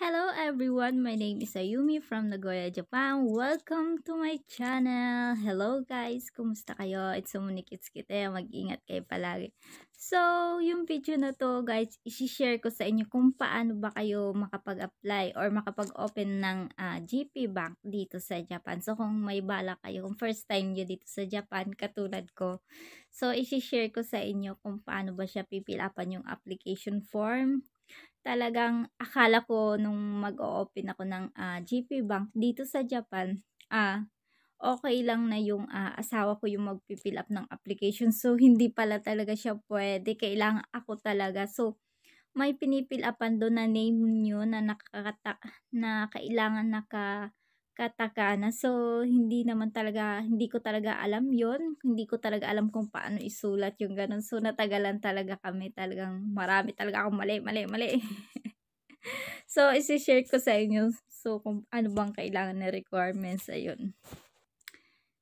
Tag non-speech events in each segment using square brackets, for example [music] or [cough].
Hello everyone, my name is Ayumi from Nagoya, Japan. Welcome to my channel. Hello guys, kumusta kayo? It's Umunikits kita, mag-ingat kayo palagi. So, yung video na to guys, isi-share ko sa inyo kung paano ba kayo makapag-apply or makapag-open ng uh, ah, GP Bank dito sa Japan. So, kung may bala kayo, kung first time nyo dito sa Japan, katulad ko. So, isi-share ko sa inyo kung paano ba siya pipilapan yung application form Talagang akala ko nung mag-o-open ako ng uh, ah, GP Bank dito sa Japan, ah, uh, okay lang na yung uh, asawa ko yung mag-fill up ng application. So, [laughs] hindi pala talaga siya pwede. Kailangan ako talaga. So, may pinipil upan doon na name nyo na nakakata na kailangan naka katakana. So, hindi naman talaga, hindi ko talaga alam yon Hindi ko talaga alam kung paano isulat yung ganun. So, natagalan talaga kami. Talagang marami talaga akong mali, mali, mali. [laughs] so, isi-share ko sa inyo. So, kung ano bang kailangan na requirements. Ayun.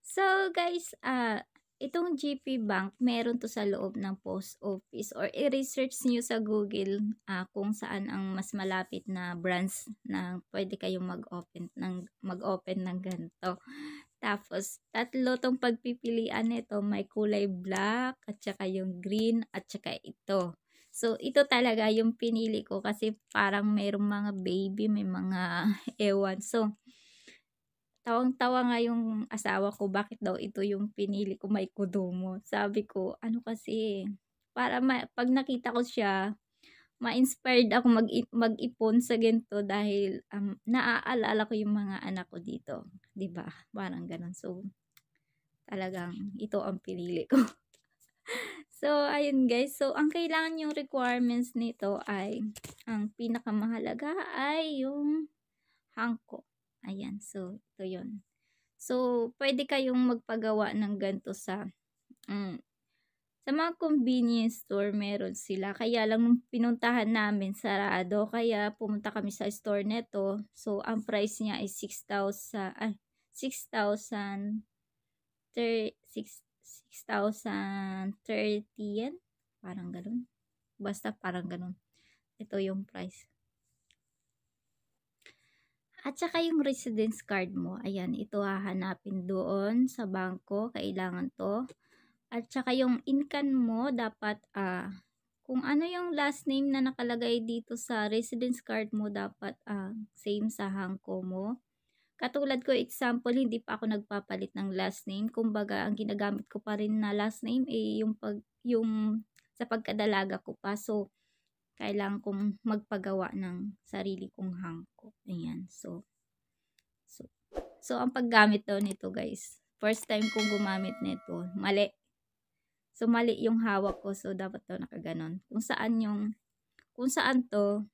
So, guys, ah, uh, Itong GP Bank, meron to sa loob ng post office or i-research niyo sa Google uh, kung saan ang mas malapit na branch na pwede kayong mag-open ng mag-open ng ganito. Tapos, tatlo tong pagpipilian nito, may kulay black at saka yung green at saka ito. So, ito talaga yung pinili ko kasi parang mayroong mga baby, may mga [laughs] ewan. So, Tawang-tawa nga yung asawa ko, bakit daw ito yung pinili ko may kudumo. Sabi ko, ano kasi, para ma- pag nakita ko siya, ma-inspired ako mag mag-ipon sa ginto dahil um, naaalala ko yung mga anak ko dito, 'di ba? Parang ganun. So talagang ito ang pinili ko. [laughs] so ayun guys, so ang kailangan yung requirements nito ay ang pinakamahalaga ay yung hangko. Ayan, so ito yon So, pwede kayong magpagawa ng ganito sa um, sa mga convenience store meron sila. Kaya lang pinuntahan namin sarado, kaya pumunta kami sa store neto. So, ang price niya ay 6,000 ah, 6,000 6,030 yan. Parang ganun. Basta parang ganun. Ito yung price. At saka yung residence card mo, ayan, ito hahanapin doon sa bangko, kailangan to. At saka yung income mo, dapat, ah, uh, kung ano yung last name na nakalagay dito sa residence card mo, dapat ah, uh, same sa hangko mo. Katulad ko, example, hindi pa ako nagpapalit ng last name. Kumbaga, ang ginagamit ko pa rin na last name, eh, yung, pag, yung sa pagkadalaga ko pa. So, kailangan kong magpagawa ng sarili kong hangko. Ayan, so, so, so, ang paggamit daw nito guys, first time kong gumamit nito, mali. So, mali yung hawak ko, so, dapat daw nakaganon. Kung saan yung, kung saan to,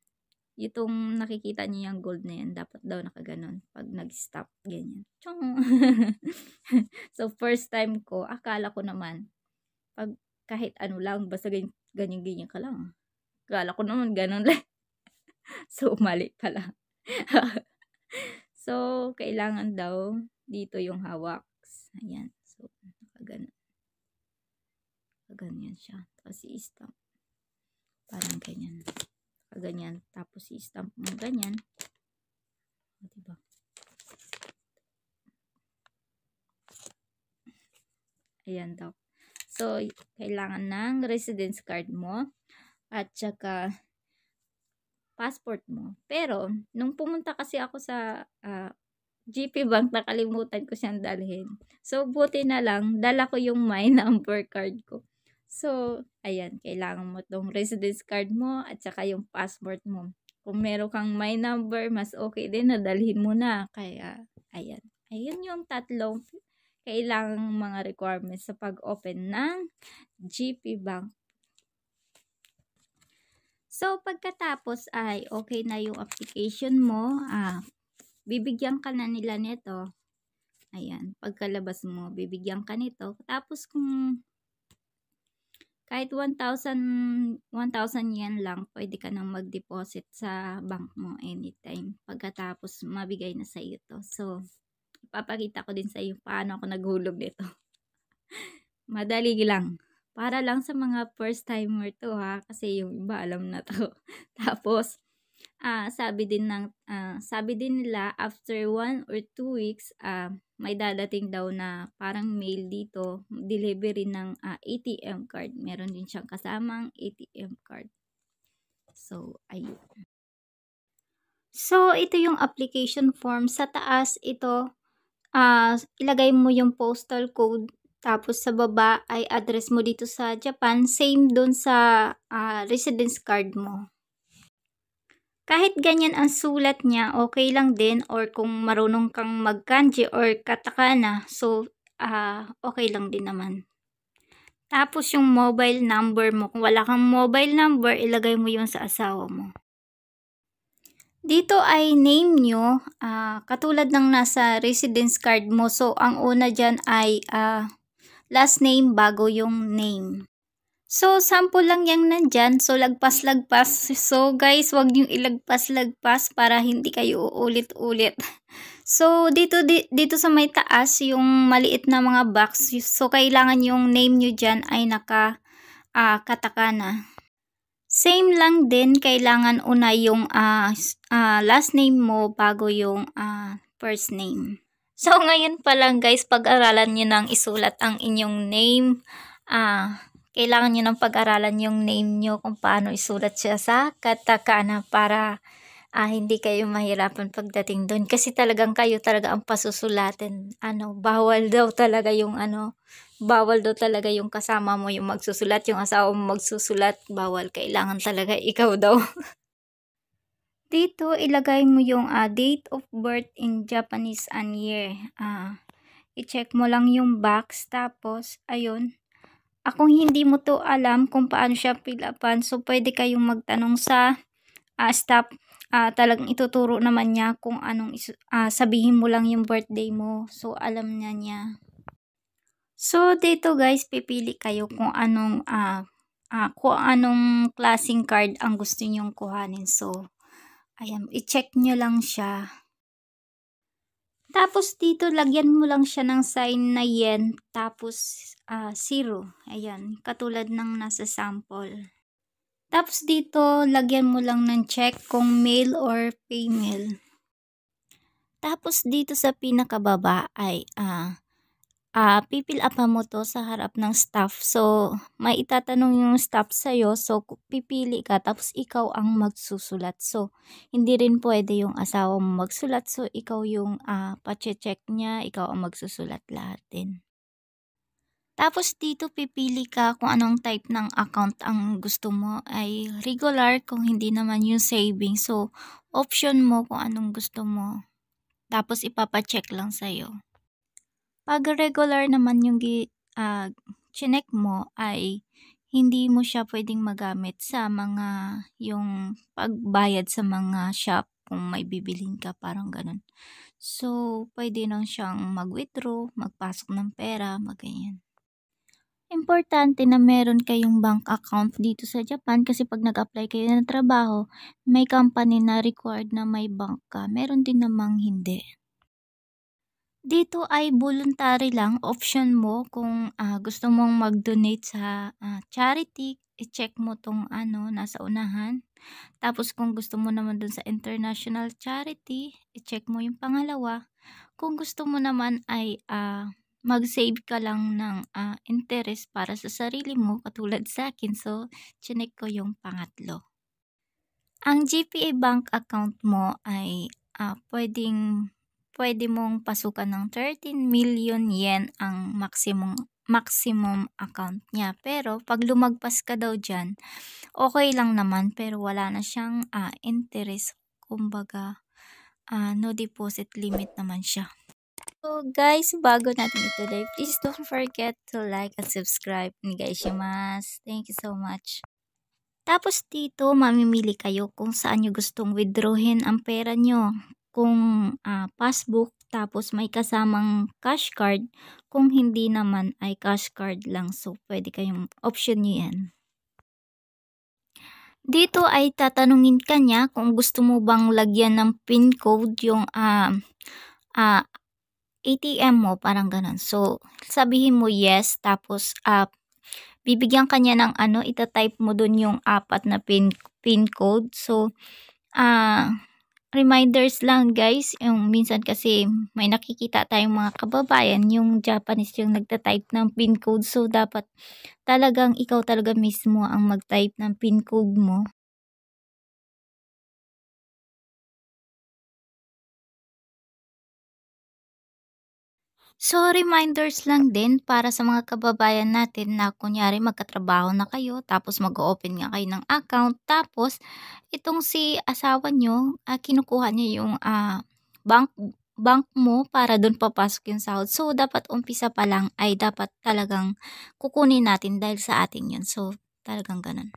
itong nakikita niyo yung gold na yan, dapat daw nakaganon. Pag nag-stop, ganyan. [laughs] so, first time ko, akala ko naman, pag kahit ano lang, basta ganyan, ganyan, ganyan ka lang Gala ko naman, ganun lang. [laughs] so, mali pala. [laughs] so, kailangan daw dito yung hawak. Ayan. So, ganun. Ganyan siya. Tapos, i-stamp. Parang ganyan. Ganyan. Tapos, i-stamp mo ganyan. O, diba? Ayan daw. So, kailangan ng residence card mo at saka passport mo. Pero, nung pumunta kasi ako sa uh, ah, GP Bank, nakalimutan ko siyang dalhin. So, buti na lang, dala ko yung [laughs] my number card ko. So, ayan, kailangan mo tong residence card mo at saka yung passport mo. Kung meron kang my number, mas okay din na dalhin mo na. Kaya, ayan. Ayun yung tatlong kailangan mga requirements sa pag-open ng GP Bank So, pagkatapos ay okay na yung application mo, ah, bibigyan ka na nila nito. Ayan, pagkalabas mo, bibigyan ka nito. Tapos kung kahit 1,000 1,000 yen lang, pwede ka nang mag-deposit sa bank mo anytime pagkatapos mabigay na sa iyo to. So, ipapakita ko din sa iyo paano ako naghulog nito. [laughs] Madali lang. Para lang sa mga first timer to ha, kasi yung iba alam na to. [laughs] Tapos, uh, sabi din ng uh, sabi din nila after one or two weeks uh, may dadating daw na parang mail dito delivery ng uh, ATM card meron din siyang kasamang ATM card so ayun so ito yung application form sa taas ito uh, ilagay mo yung postal code tapos sa baba ay address mo dito sa Japan, same doon sa uh, residence card mo. Kahit ganyan ang sulat niya, okay lang din or kung marunong kang magkanji or katakana, so uh, okay lang din naman. Tapos yung mobile number mo, kung wala kang mobile number, ilagay mo yon sa asawa mo. Dito ay name nyo, uh, ah, katulad ng nasa residence card mo. So, ang una dyan ay uh, last name bago yung name. So, sample lang yung nandyan. So, lagpas-lagpas. So, guys, wag niyong ilagpas-lagpas para hindi kayo uulit-ulit. [laughs] So, dito, dito sa may taas, yung maliit na mga box. So, kailangan yung name nyo dyan ay naka uh, ah, katakana. Same lang din, kailangan una yung uh, uh, last name mo bago yung uh, first name. So, ngayon pa lang guys, pag-aralan niyo nang isulat ang inyong name. Ah, kailangan niyo nang pag-aralan yung name niyo kung paano isulat siya sa katakana para ah, hindi kayo mahirapan pagdating doon. Kasi talagang kayo talaga ang pasusulatin. Ano, bawal daw talaga yung ano, bawal daw talaga yung kasama mo yung magsusulat, yung asawa mo magsusulat, bawal. Kailangan talaga ikaw daw. [laughs] Dito, ilagay mo yung uh, date of birth in Japanese and year. Uh, i-check mo lang yung box. Tapos, ayun. Akong ah, hindi mo to alam kung paano siya fill upan. So, pwede kayong magtanong sa uh, staff. Uh, talagang ituturo naman niya kung anong uh, sabihin mo lang yung birthday mo. So, alam na niya. So, dito guys, pipili kayo kung anong, uh, uh, kung anong klaseng card ang gusto nyong kuhanin. So, Ayan, i-check nyo lang siya. Tapos dito, lagyan mo lang siya ng sign na yen, tapos uh, zero. Ayan, katulad ng nasa sample. Tapos dito, lagyan mo lang ng check kung male or female. Tapos dito sa pinakababa ay uh, ah, pipil upan mo to sa harap ng staff. So, may itatanong yung staff sa'yo. So, pipili ka. Tapos, ikaw ang magsusulat. So, hindi rin pwede yung asawa mo magsulat. So, ikaw yung ah, pache-check niya. Ikaw ang magsusulat lahat din. Tapos dito pipili ka kung anong type ng account ang gusto mo ay regular kung hindi naman yung saving. So, option mo kung anong gusto mo. Tapos ipapacheck lang sa'yo. Pag regular naman yung gi, uh, chinek mo ay hindi mo siya pwedeng magamit sa mga yung pagbayad sa mga shop kung may bibilhin ka, parang ganun. So, pwede nang siyang mag-withdraw, magpasok ng pera, maganyan. Importante na meron kayong bank account dito sa Japan kasi pag nag-apply kayo ng trabaho, may company na required na may bank ka. Meron din namang hindi. Dito ay voluntary lang, option mo kung, ah, gusto mong mag-donate sa, ah, charity, i-check mo 'tong ano, nasa unahan. Tapos kung gusto mo naman dun sa international charity, i-check mo yung pangalawa. Kung gusto mo naman ay, ah, mag-save ka lang ng, ah, interest para sa sarili mo katulad sa'kin, so chineck ko yung pangatlo. Ang GPA bank account mo ay, ah, puwedeng pwede mong pasukan ng 13 million yen ang maximum maximum account niya. Pero pag lumagpas ka daw dyan, okay lang naman pero wala na siyang uh, interest. Kumbaga, uh, no deposit limit naman siya. So guys, bago natin ito today, please don't forget to like and subscribe. guys, mas. Thank you so much. Tapos dito, mamimili kayo kung saan nyo gustong withdrawin ang pera nyo kung ah, passbook tapos may kasamang cash card. Kung hindi naman ay cash card lang so pwede kayong option nyo yan. Dito ay tatanungin ka niya kung gusto mo bang lagyan ng pin code yung uh, uh, ah, ATM ah, mo, parang ganun. So, sabihin mo yes, tapos uh, bibigyan ka niya ng ano, itatype mo dun yung apat na pin, pin code. So, ah... Uh, reminders lang guys, yung minsan kasi may nakikita tayong mga kababayan, yung Japanese yung nagta-type ng pin code. So, dapat talagang ikaw talaga mismo ang mag-type ng pin code mo So, reminders lang din para sa mga kababayan natin na kunyari magkatrabaho na kayo, tapos mag-open nga kayo ng account, tapos itong si asawa nyo, uh, kinukuha niya yung uh, bank bank mo para doon papasok yung sahod. So, dapat umpisa pa lang ay dapat talagang kukunin natin dahil sa atin yun. So, talagang ganun.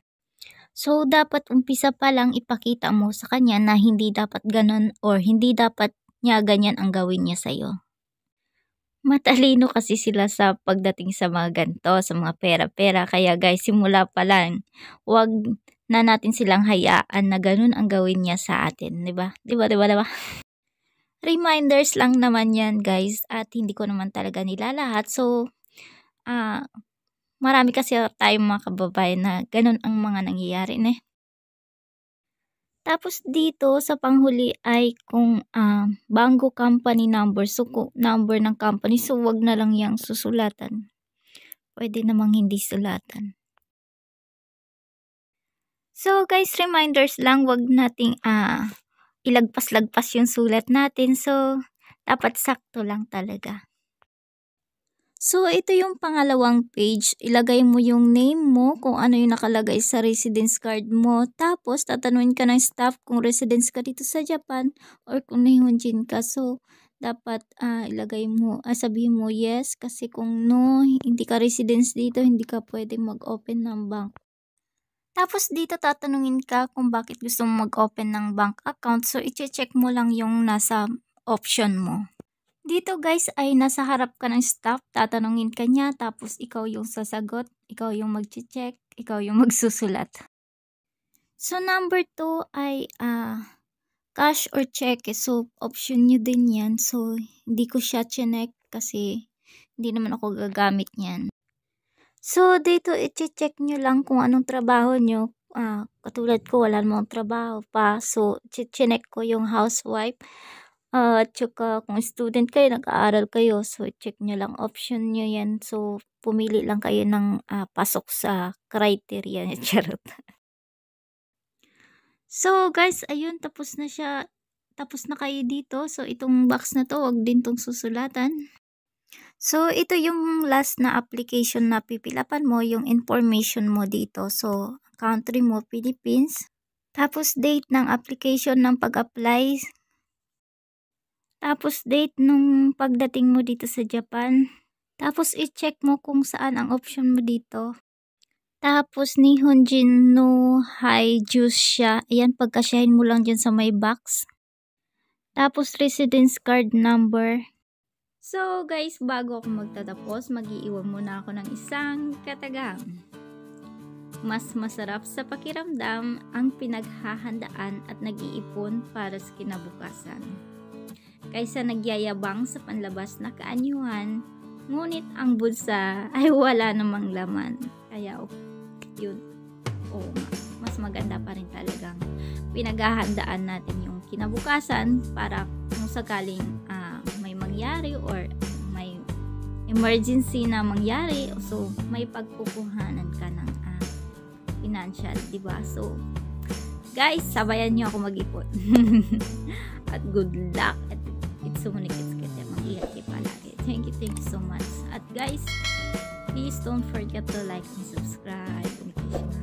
So, dapat umpisa pa lang ipakita mo sa kanya na hindi dapat ganun or hindi dapat niya ganyan ang gawin niya sa'yo. Matalino kasi sila sa pagdating sa mga ganto, sa mga pera-pera. Kaya guys, simula pa lang, wag na natin silang hayaan na ganun ang gawin niya sa atin. ba? Diba? Diba, diba, diba? [laughs] Reminders lang naman yan guys at hindi ko naman talaga nila lahat. So, ah, uh, marami kasi tayong mga kababayan na ganun ang mga nangyayari. Eh. Tapos dito sa panghuli ay kung uh, ah, Bango Company number, so number ng company, so wag na lang yang susulatan. Pwede namang hindi sulatan. So guys, reminders lang, wag nating uh, ilagpas-lagpas yung sulat natin. So dapat sakto lang talaga. So, ito yung pangalawang page. Ilagay mo yung name mo, kung ano yung nakalagay sa residence card mo. Tapos, tatanungin ka ng staff kung residence ka dito sa Japan or kung nihonjin ka. So, dapat uh, ilagay mo, uh, sabihin mo yes. Kasi kung no, hindi ka residence dito, hindi ka pwedeng mag-open ng bank. Tapos dito tatanungin ka kung bakit gusto mo mag-open ng bank account. So, iche-check mo lang yung nasa option mo. Dito guys ay nasa harap ka ng staff, tatanungin ka niya, tapos ikaw yung sasagot, ikaw yung magche-check, ikaw yung [laughs] magsusulat. So number 2 ay uh, cash or check. So option nyo din yan. So hindi ko siya chinek kasi hindi naman ako gagamit niyan. So dito i-check nyo lang kung anong trabaho nyo. Uh, ah, katulad ko wala namang trabaho pa. So chinek ko yung housewife. Ah, at saka kung student kayo, nag-aaral kayo, so check nyo lang option nyo yan. So, pumili lang kayo ng ah, pasok sa criteria ni Charot. [laughs] so, guys, ayun, tapos na siya. Tapos na kayo dito. So, itong box na to, wag din tong susulatan. So, ito yung last na application na pipilapan mo, yung information mo dito. So, country mo, Philippines. Tapos, date ng application ng pag-apply, tapos date nung pagdating mo dito sa Japan. Tapos i-check mo kung saan ang option mo dito. Tapos Nihonjin no high juice siya. Ayan, pagkasyahin mo lang dyan sa may box. Tapos residence card number. So guys, bago ako magtatapos, magiiwan muna ako ng isang katagang. Mas masarap sa pakiramdam ang pinaghahandaan at nag-iipon para sa kinabukasan kaysa nagyayabang sa panlabas na kaanyuhan, ngunit ang bulsa [laughs] ay wala namang laman. Kaya, oh, yun. Oh, mas maganda pa rin talagang pinaghahandaan natin yung kinabukasan para kung sakaling uh, may mangyari or may emergency na mangyari, so may pagkukuhanan ka ng uh, financial, di ba? So, guys, sabayan nyo ako mag-ipon. [laughs] At good luck it's so kids kita. Mag-ingat kayo palagi. Thank you, thank you so much. At guys, please don't forget to like and subscribe. Kung